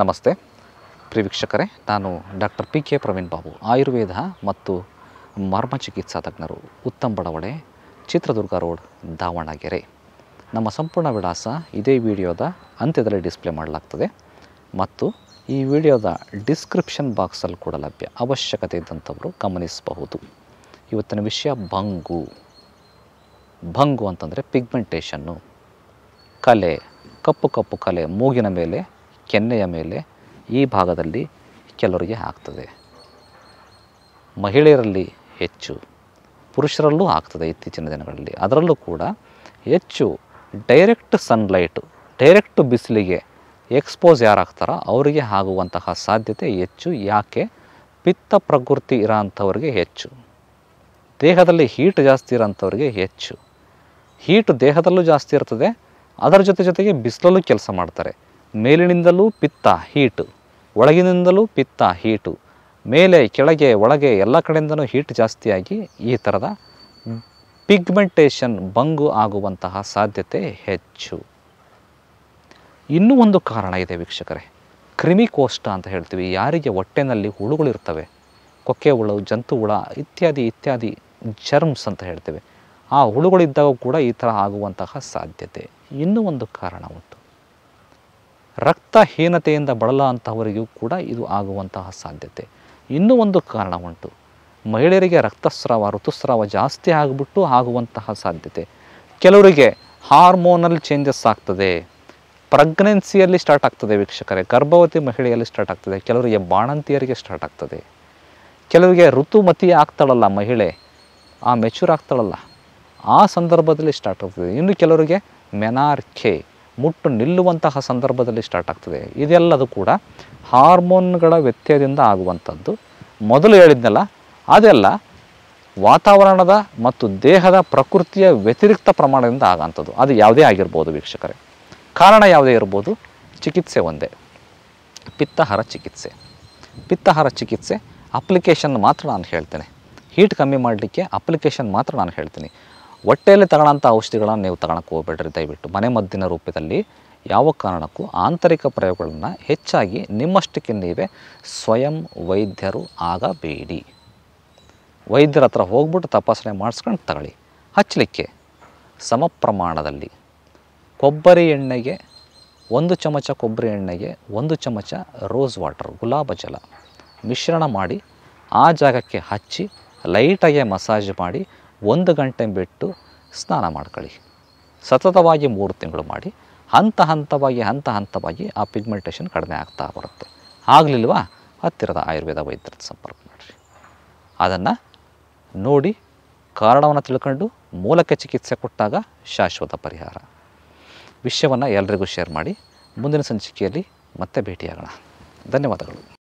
ನಮಸ್ತೆ ಪ್ರಿವೀಕ್ಷಕರೇ ನಾನು doctor P K Praveen Babu Ayurveda ಮತ್ತು ಮರ್ಮ ಚಿಕಿತ್ಸಾ ತಜ್ಞರು ಉತ್ತಮ ಬಡವಡೆ ಚಿತ್ರದುರ್ಗ ರೋಡ್ ದಾವಣಗೆರೆ ನಮ್ಮ ಸಂಪೂರ್ಣ ವಿಳಾಸ ಇದೇ ವಿಡಿಯೋದ ಅಂತ್ಯದಲ್ಲಿ ಡಿಸ್ಪ್ಲೇ ಮಾಡಲಾಗ್ತದೆ ಮತ್ತು ಈ ವಿಡಿಯೋದ ಡಿಸ್ಕ್ರಿಪ್ಷನ್ ಬಾಕ್ಸಲ್ಲಿ ಕೂಡ ಲಭ್ಯ ಅವಶ್ಯಕತೆ ಇದ್ದಂಥವರು ಗಮನಿಸಬಹುದು ಇವತ್ತಿನ ವಿಷಯ ಭಂಗು ಭಂಗು ಅಂತಂದರೆ ಪಿಗ್ಮೆಂಟೇಷನ್ನು ಕಲೆ ಕಪ್ಪು ಕಪ್ಪು ಕಲೆ ಮೂಗಿನ ಮೇಲೆ ಕೆನ್ನೆಯ ಮೇಲೆ ಈ ಭಾಗದಲ್ಲಿ ಕೆಲವರಿಗೆ ಆಗ್ತದೆ ಮಹಿಳೆಯರಲ್ಲಿ ಹೆಚ್ಚು ಪುರುಷರಲ್ಲೂ ಆಗ್ತದೆ ಇತ್ತೀಚಿನ ದಿನಗಳಲ್ಲಿ ಅದರಲ್ಲೂ ಕೂಡ ಹೆಚ್ಚು ಡೈರೆಕ್ಟ್ ಸನ್ಲೈಟು ಡೈರೆಕ್ಟ್ ಬಿಸಿಲಿಗೆ ಎಕ್ಸ್ಪೋಸ್ ಯಾರಾಗ್ತಾರೋ ಅವರಿಗೆ ಆಗುವಂತಹ ಸಾಧ್ಯತೆ ಹೆಚ್ಚು ಯಾಕೆ ಪಿತ್ತ ಪ್ರಕೃತಿ ಇರೋಂಥವ್ರಿಗೆ ಹೆಚ್ಚು ದೇಹದಲ್ಲಿ ಹೀಟ್ ಜಾಸ್ತಿ ಇರೋಂಥವ್ರಿಗೆ ಹೆಚ್ಚು ಹೀಟ್ ದೇಹದಲ್ಲೂ ಜಾಸ್ತಿ ಇರ್ತದೆ ಅದರ ಜೊತೆ ಜೊತೆಗೆ ಬಿಸಿಲಲ್ಲೂ ಕೆಲಸ ಮಾಡ್ತಾರೆ ಮೇಲಿನಿಂದಲೂ ಪಿತ್ತ ಹೀಟು ಒಳಗಿನಿಂದಲೂ ಪಿತ್ತ ಹೀಟು ಮೇಲೆ ಕೆಳಗೆ ಒಳಗೆ ಎಲ್ಲ ಕಡೆಯಿಂದಲೂ ಹೀಟ್ ಜಾಸ್ತಿಯಾಗಿ ಈ ಥರದ ಪಿಗ್ಮೆಂಟೇಷನ್ ಬಂಗು ಆಗುವಂತಹ ಸಾಧ್ಯತೆ ಹೆಚ್ಚು ಇನ್ನೂ ಒಂದು ಕಾರಣ ಇದೆ ವೀಕ್ಷಕರೇ ಕ್ರಿಮಿಕೋಷ್ಟ ಅಂತ ಹೇಳ್ತೀವಿ ಯಾರಿಗೆ ಹೊಟ್ಟೆನಲ್ಲಿ ಹುಳುಗಳಿರ್ತವೆ ಕೊಕ್ಕೆ ಹುಳು ಜಂತು ಹುಳ ಇತ್ಯಾದಿ ಇತ್ಯಾದಿ ಜರ್ಮ್ಸ್ ಅಂತ ಹೇಳ್ತೇವೆ ಆ ಹುಳುಗಳಿದ್ದಾಗ ಕೂಡ ಈ ಥರ ಆಗುವಂತಹ ಸಾಧ್ಯತೆ ಇನ್ನೂ ಒಂದು ಕಾರಣ ಉಂಟು ರಕ್ತಹೀನತೆಯಿಂದ ಬಳಲ ಕೂಡ ಇದು ಆಗುವಂತಹ ಸಾಧ್ಯತೆ ಇನ್ನೂ ಒಂದು ಕಾರಣ ಉಂಟು ಮಹಿಳೆಯರಿಗೆ ರಕ್ತಸ್ರಾವ ಋತುಸ್ರಾವ ಜಾಸ್ತಿ ಆಗಿಬಿಟ್ಟು ಆಗುವಂತಹ ಸಾಧ್ಯತೆ ಕೆಲವರಿಗೆ ಹಾರ್ಮೋನಲ್ ಚೇಂಜಸ್ ಆಗ್ತದೆ ಪ್ರೆಗ್ನೆನ್ಸಿಯಲ್ಲಿ ಸ್ಟಾರ್ಟ್ ಆಗ್ತದೆ ವೀಕ್ಷಕರೇ ಗರ್ಭವತಿ ಮಹಿಳೆಯಲ್ಲಿ ಸ್ಟಾರ್ಟ್ ಆಗ್ತದೆ ಕೆಲವರಿಗೆ ಬಾಣಂತಿಯರಿಗೆ ಸ್ಟಾರ್ಟ್ ಆಗ್ತದೆ ಕೆಲವರಿಗೆ ಋತುಮತಿ ಆಗ್ತಾಳಲ್ಲ ಮಹಿಳೆ ಆ ಮೆಚೂರ್ ಆಗ್ತಾಳಲ್ಲ ಆ ಸಂದರ್ಭದಲ್ಲಿ ಸ್ಟಾರ್ಟ್ ಆಗ್ತದೆ ಇನ್ನು ಕೆಲವರಿಗೆ ಮೆನಾರ್ಕೆ ಮುಟ್ಟು ನಿಲ್ಲುವಂತಹ ಸಂದರ್ಭದಲ್ಲಿ ಸ್ಟಾರ್ಟ್ ಆಗ್ತದೆ ಇದೆಲ್ಲದು ಕೂಡ ಹಾರ್ಮೋನ್ಗಳ ವ್ಯತ್ಯಯದಿಂದ ಆಗುವಂಥದ್ದು ಮೊದಲು ಹೇಳಿದ್ನಲ್ಲ ಅದೆಲ್ಲ ವಾತಾವರಣದ ಮತ್ತು ದೇಹದ ಪ್ರಕೃತಿಯ ವ್ಯತಿರಿಕ್ತ ಪ್ರಮಾಣದಿಂದ ಆಗೋಂಥದ್ದು ಅದು ಯಾವುದೇ ಆಗಿರ್ಬೋದು ವೀಕ್ಷಕರೇ ಕಾರಣ ಯಾವುದೇ ಇರ್ಬೋದು ಚಿಕಿತ್ಸೆ ಒಂದೇ ಪಿತ್ತಹಾರ ಚಿಕಿತ್ಸೆ ಪಿತ್ತಹಾರ ಚಿಕಿತ್ಸೆ ಅಪ್ಲಿಕೇಶನ್ ಮಾತ್ರ ನಾನು ಹೇಳ್ತೇನೆ ಹೀಟ್ ಕಮ್ಮಿ ಮಾಡಲಿಕ್ಕೆ ಅಪ್ಲಿಕೇಶನ್ ಮಾತ್ರ ನಾನು ಹೇಳ್ತೀನಿ ಹೊಟ್ಟೆಯಲ್ಲಿ ತಗೊಳ್ಳೋಂಥ ಔಷಧಿಗಳನ್ನು ನೀವು ತಗೊಳಕ್ಕೆ ಹೋಗ್ಬೇಡ್ರಿ ದಯವಿಟ್ಟು ಮನೆ ಮದ್ದಿನ ರೂಪದಲ್ಲಿ ಯಾವ ಕಾರಣಕ್ಕೂ ಆಂತರಿಕ ಪ್ರಯೋಗಗಳನ್ನು ಹೆಚ್ಚಾಗಿ ನಿಮ್ಮಷ್ಟಕ್ಕೆ ನೀವೇ ಸ್ವಯಂ ವೈದ್ಯರು ಆಗಬೇಡಿ ವೈದ್ಯರ ಹತ್ರ ಹೋಗ್ಬಿಟ್ಟು ತಪಾಸಣೆ ಮಾಡಿಸ್ಕೊಂಡು ತಗೊಳ್ಳಿ ಹಚ್ಚಲಿಕ್ಕೆ ಸಮ ಪ್ರಮಾಣದಲ್ಲಿ ಕೊಬ್ಬರಿ ಎಣ್ಣೆಗೆ ಒಂದು ಚಮಚ ಕೊಬ್ಬರಿ ಎಣ್ಣೆಗೆ ಒಂದು ಚಮಚ ರೋಸ್ ವಾಟರ್ ಗುಲಾಬ ಜಲ ಮಿಶ್ರಣ ಮಾಡಿ ಆ ಜಾಗಕ್ಕೆ ಹಚ್ಚಿ ಲೈಟಾಗಿ ಮಸಾಜ್ ಮಾಡಿ ಒಂದು ಗಂಟೆ ಬಿಟ್ಟು ಸ್ನಾನ ಮಾಡ್ಕೊಳ್ಳಿ ಸತತವಾಗಿ ಮೂರು ತಿಂಗಳು ಮಾಡಿ ಹಂತ ಹಂತವಾಗಿ ಹಂತ ಹಂತವಾಗಿ ಆ ಪಿಗ್ಮೆಂಟೇಷನ್ ಕಡಿಮೆ ಆಗ್ತಾ ಬರುತ್ತೆ ಆಗಲಿಲ್ವಾ ಹತ್ತಿರದ ಆಯುರ್ವೇದ ವೈದ್ಯರ ಸಂಪರ್ಕ ಮಾಡಿರಿ ಅದನ್ನು ನೋಡಿ ಕಾರಣವನ್ನು ತಿಳ್ಕೊಂಡು ಮೂಲಕ್ಕೆ ಚಿಕಿತ್ಸೆ ಕೊಟ್ಟಾಗ ಶಾಶ್ವತ ಪರಿಹಾರ ವಿಷಯವನ್ನು ಎಲ್ರಿಗೂ ಶೇರ್ ಮಾಡಿ ಮುಂದಿನ ಸಂಚಿಕೆಯಲ್ಲಿ ಮತ್ತೆ ಭೇಟಿಯಾಗೋಣ ಧನ್ಯವಾದಗಳು